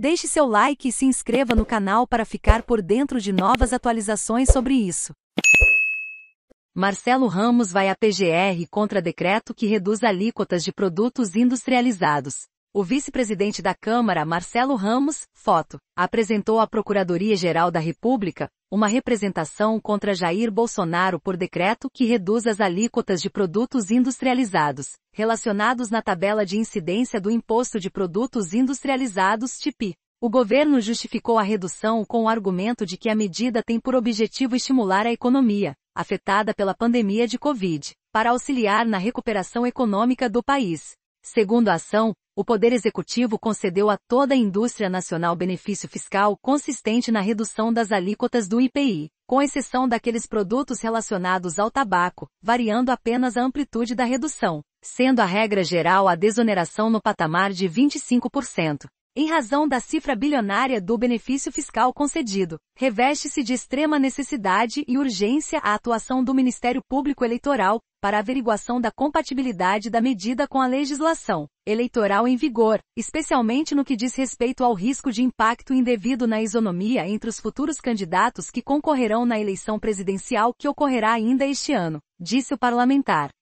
Deixe seu like e se inscreva no canal para ficar por dentro de novas atualizações sobre isso. Marcelo Ramos vai à PGR contra decreto que reduz alíquotas de produtos industrializados. O vice-presidente da Câmara, Marcelo Ramos, foto, apresentou à Procuradoria-Geral da República uma representação contra Jair Bolsonaro por decreto que reduz as alíquotas de produtos industrializados, relacionados na tabela de incidência do Imposto de Produtos Industrializados TIPI. O governo justificou a redução com o argumento de que a medida tem por objetivo estimular a economia, afetada pela pandemia de Covid, para auxiliar na recuperação econômica do país, Segundo a ação, o Poder Executivo concedeu a toda a indústria nacional benefício fiscal consistente na redução das alíquotas do IPI, com exceção daqueles produtos relacionados ao tabaco, variando apenas a amplitude da redução, sendo a regra geral a desoneração no patamar de 25%. Em razão da cifra bilionária do benefício fiscal concedido, reveste-se de extrema necessidade e urgência a atuação do Ministério Público Eleitoral, para averiguação da compatibilidade da medida com a legislação eleitoral em vigor, especialmente no que diz respeito ao risco de impacto indevido na isonomia entre os futuros candidatos que concorrerão na eleição presidencial que ocorrerá ainda este ano, disse o parlamentar.